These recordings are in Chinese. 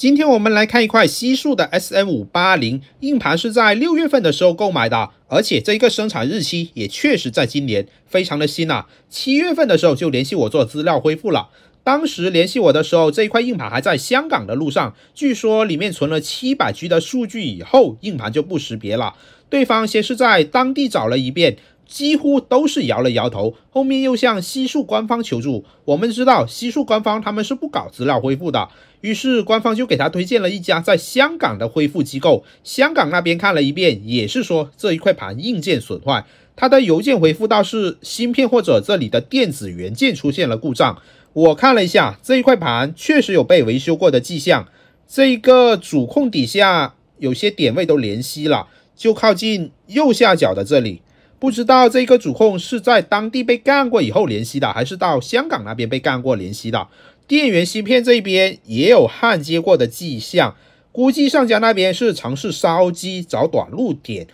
今天我们来看一块西数的 s M 五八零硬盘，是在六月份的时候购买的，而且这个生产日期也确实在今年，非常的新呐。七月份的时候就联系我做资料恢复了。当时联系我的时候，这一块硬盘还在香港的路上，据说里面存了七百 G 的数据，以后硬盘就不识别了。对方先是在当地找了一遍，几乎都是摇了摇头，后面又向西数官方求助。我们知道西数官方他们是不搞资料恢复的。于是官方就给他推荐了一家在香港的恢复机构，香港那边看了一遍，也是说这一块盘硬件损坏。他的邮件回复倒是芯片或者这里的电子元件出现了故障。我看了一下这一块盘，确实有被维修过的迹象。这一个主控底下有些点位都连系了，就靠近右下角的这里。不知道这个主控是在当地被干过以后联系的，还是到香港那边被干过联系的。电源芯片这边也有焊接过的迹象，估计上家那边是尝试烧机找短路点。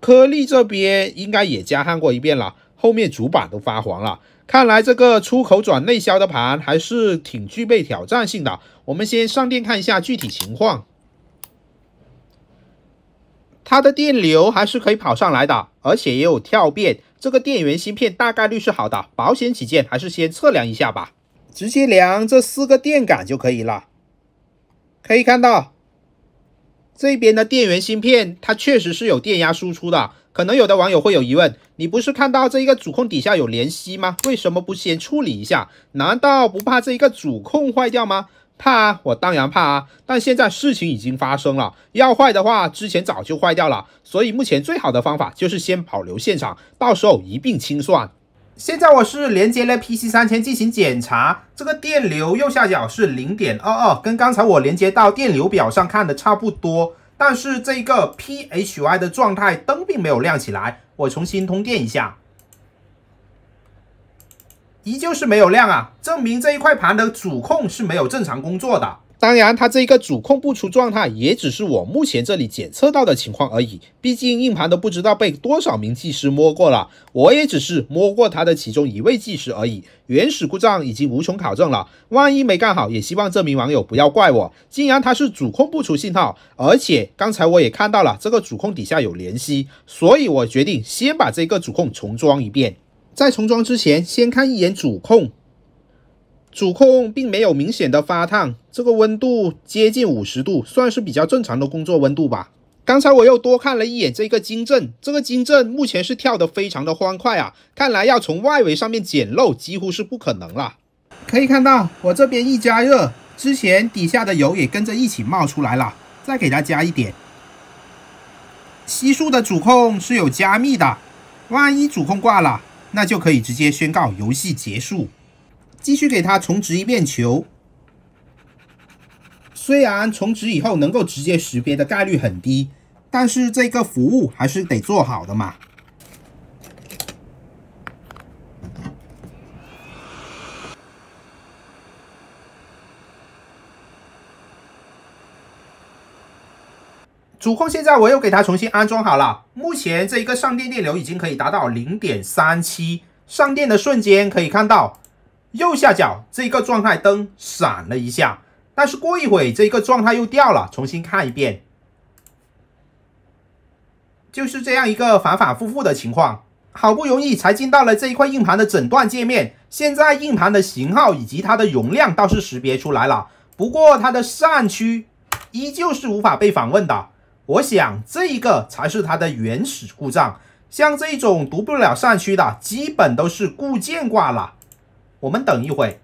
颗粒这边应该也加焊过一遍了，后面主板都发黄了，看来这个出口转内销的盘还是挺具备挑战性的。我们先上电看一下具体情况，它的电流还是可以跑上来的，而且也有跳变，这个电源芯片大概率是好的。保险起见，还是先测量一下吧。直接量这四个电感就可以了，可以看到这边的电源芯片，它确实是有电压输出的。可能有的网友会有疑问，你不是看到这一个主控底下有联吸吗？为什么不先处理一下？难道不怕这一个主控坏掉吗？怕，啊，我当然怕啊。但现在事情已经发生了，要坏的话之前早就坏掉了。所以目前最好的方法就是先保留现场，到时候一并清算。现在我是连接了 PC 三千进行检查，这个电流右下角是零点二二，跟刚才我连接到电流表上看的差不多。但是这个 PHY 的状态灯并没有亮起来，我重新通电一下，依旧是没有亮啊，证明这一块盘的主控是没有正常工作的。当然，它这一个主控不出状态，也只是我目前这里检测到的情况而已。毕竟硬盘都不知道被多少名技师摸过了，我也只是摸过它的其中一位技师而已。原始故障已经无从考证了。万一没干好，也希望这名网友不要怪我。既然它是主控不出信号，而且刚才我也看到了这个主控底下有联系，所以我决定先把这个主控重装一遍。在重装之前，先看一眼主控。主控并没有明显的发烫，这个温度接近五十度，算是比较正常的工作温度吧。刚才我又多看了一眼这个金阵，这个金阵目前是跳的非常的欢快啊，看来要从外围上面捡漏几乎是不可能了。可以看到我这边一加热，之前底下的油也跟着一起冒出来了。再给它加一点。西数的主控是有加密的，万一主控挂了，那就可以直接宣告游戏结束。继续给它重置一遍球，虽然重置以后能够直接识别的概率很低，但是这个服务还是得做好的嘛。主控现在我又给它重新安装好了，目前这一个上电电流已经可以达到零点三七，上电的瞬间可以看到。右下角这个状态灯闪了一下，但是过一会这个状态又掉了。重新看一遍，就是这样一个反反复复的情况。好不容易才进到了这一块硬盘的诊断界面，现在硬盘的型号以及它的容量倒是识别出来了，不过它的扇区依旧是无法被访问的。我想这一个才是它的原始故障。像这种读不了扇区的，基本都是固件挂了。我们等一会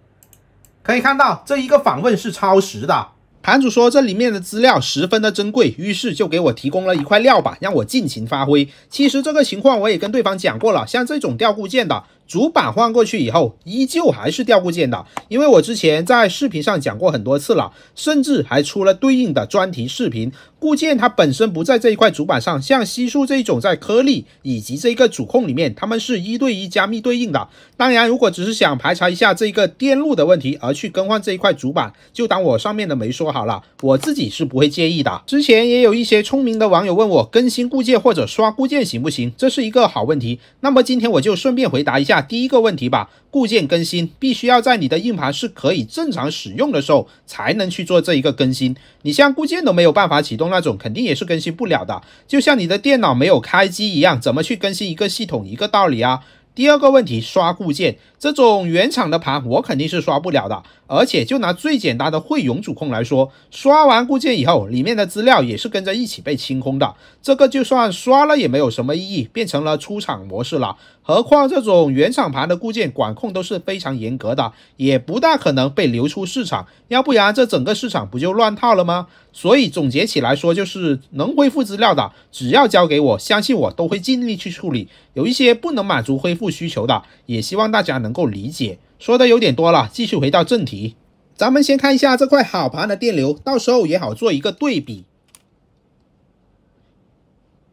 可以看到这一个访问是超时的。盘主说这里面的资料十分的珍贵，于是就给我提供了一块料板，让我尽情发挥。其实这个情况我也跟对方讲过了，像这种掉固件的。主板换过去以后，依旧还是掉固件的，因为我之前在视频上讲过很多次了，甚至还出了对应的专题视频。固件它本身不在这一块主板上，像西数这一种在颗粒以及这个主控里面，它们是一对一加密对应的。当然，如果只是想排查一下这个电路的问题而去更换这一块主板，就当我上面的没说好了，我自己是不会介意的。之前也有一些聪明的网友问我更新固件或者刷固件行不行，这是一个好问题。那么今天我就顺便回答一下。第一个问题吧，固件更新必须要在你的硬盘是可以正常使用的时候才能去做这一个更新。你像固件都没有办法启动那种，肯定也是更新不了的。就像你的电脑没有开机一样，怎么去更新一个系统一个道理啊？第二个问题，刷固件这种原厂的盘，我肯定是刷不了的。而且，就拿最简单的汇荣主控来说，刷完固件以后，里面的资料也是跟着一起被清空的。这个就算刷了也没有什么意义，变成了出厂模式了。何况这种原厂盘的固件管控都是非常严格的，也不大可能被流出市场。要不然这整个市场不就乱套了吗？所以总结起来说，就是能恢复资料的，只要交给我，相信我都会尽力去处理。有一些不能满足恢复需求的，也希望大家能够理解。说的有点多了，继续回到正题。咱们先看一下这块好盘的电流，到时候也好做一个对比。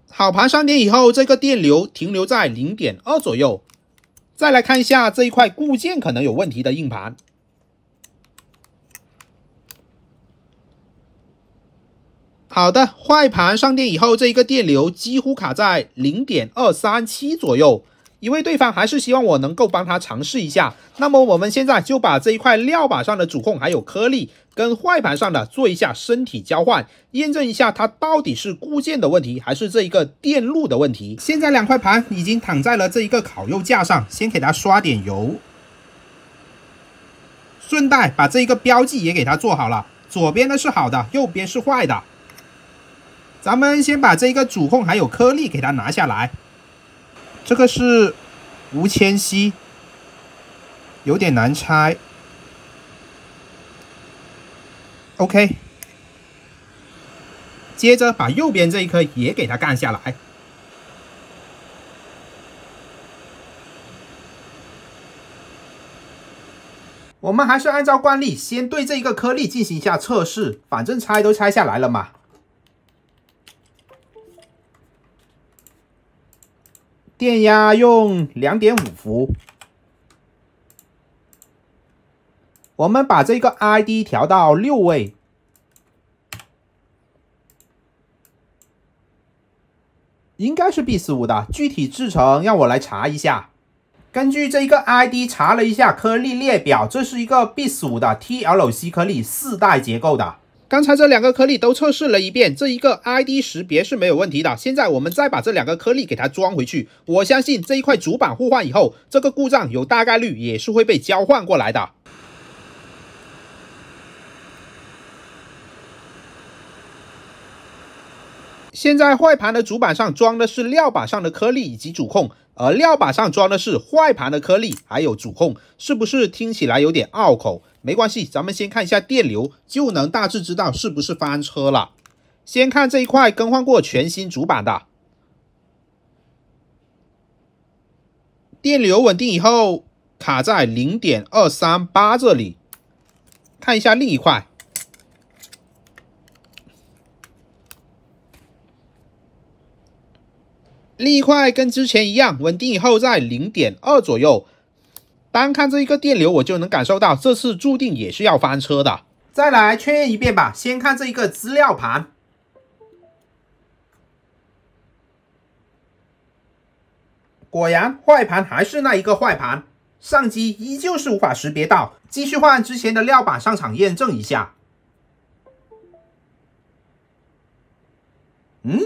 好盘上电以后，这个电流停留在零点二左右。再来看一下这一块固件可能有问题的硬盘。好的，坏盘上电以后，这一个电流几乎卡在零点二三七左右。因为对方还是希望我能够帮他尝试一下，那么我们现在就把这一块料板上的主控还有颗粒跟坏盘上的做一下身体交换，验证一下它到底是固件的问题还是这一个电路的问题。现在两块盘已经躺在了这一个烤肉架上，先给它刷点油，顺带把这一个标记也给它做好了。左边的是好的，右边是坏的。咱们先把这一个主控还有颗粒给它拿下来。这个是吴千锡，有点难拆。OK，接着把右边这一颗也给它干下来。我们还是按照惯例，先对这一个颗粒进行一下测试，反正拆都拆下来了嘛。电压用两点五伏，我们把这个 ID 调到六位，应该是 B 四五的。具体制成让我来查一下。根据这一个 ID 查了一下颗粒列表，这是一个 B 四五的 TLC 颗粒，四代结构的。刚才这两个颗粒都测试了一遍，这一个 I D 识别是没有问题的。现在我们再把这两个颗粒给它装回去，我相信这一块主板互换以后，这个故障有大概率也是会被交换过来的。现在坏盘的主板上装的是料板上的颗粒以及主控，而料板上装的是坏盘的颗粒还有主控，是不是听起来有点拗口？没关系，咱们先看一下电流，就能大致知道是不是翻车了。先看这一块更换过全新主板的，电流稳定以后卡在零点二三八这里。看一下另一块，另一块跟之前一样，稳定以后在零点二左右。单看这一个电流，我就能感受到这次注定也是要翻车的。再来确认一遍吧，先看这一个资料盘，果然坏盘还是那一个坏盘，上机依旧是无法识别到。继续换之前的料板上场验证一下。嗯，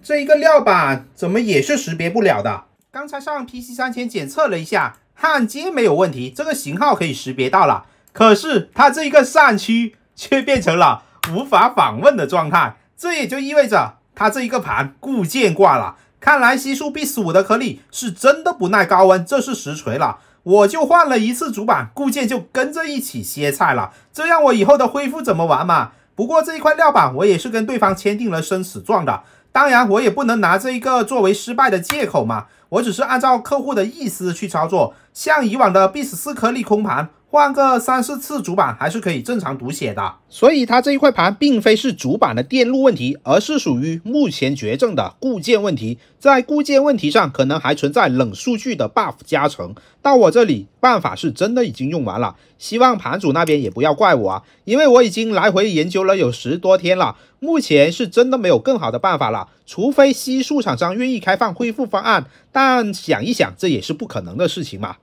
这一个料板怎么也是识别不了的？刚才上 PC 三千检测了一下，焊接没有问题，这个型号可以识别到了。可是它这一个扇区却变成了无法访问的状态，这也就意味着它这一个盘固件挂了。看来西数 B 十五的颗粒是真的不耐高温，这是实锤了。我就换了一次主板，固件就跟着一起歇菜了。这让我以后的恢复怎么玩嘛？不过这一块料板我也是跟对方签订了生死状的。当然，我也不能拿这一个作为失败的借口嘛。我只是按照客户的意思去操作，像以往的 B 十四颗粒空盘。换个三四次主板还是可以正常读写的，所以它这一块盘并非是主板的电路问题，而是属于目前绝症的固件问题。在固件问题上，可能还存在冷数据的 buff 加成。到我这里办法是真的已经用完了，希望盘主那边也不要怪我啊，因为我已经来回研究了有十多天了，目前是真的没有更好的办法了，除非西数厂商愿意开放恢复方案，但想一想这也是不可能的事情嘛。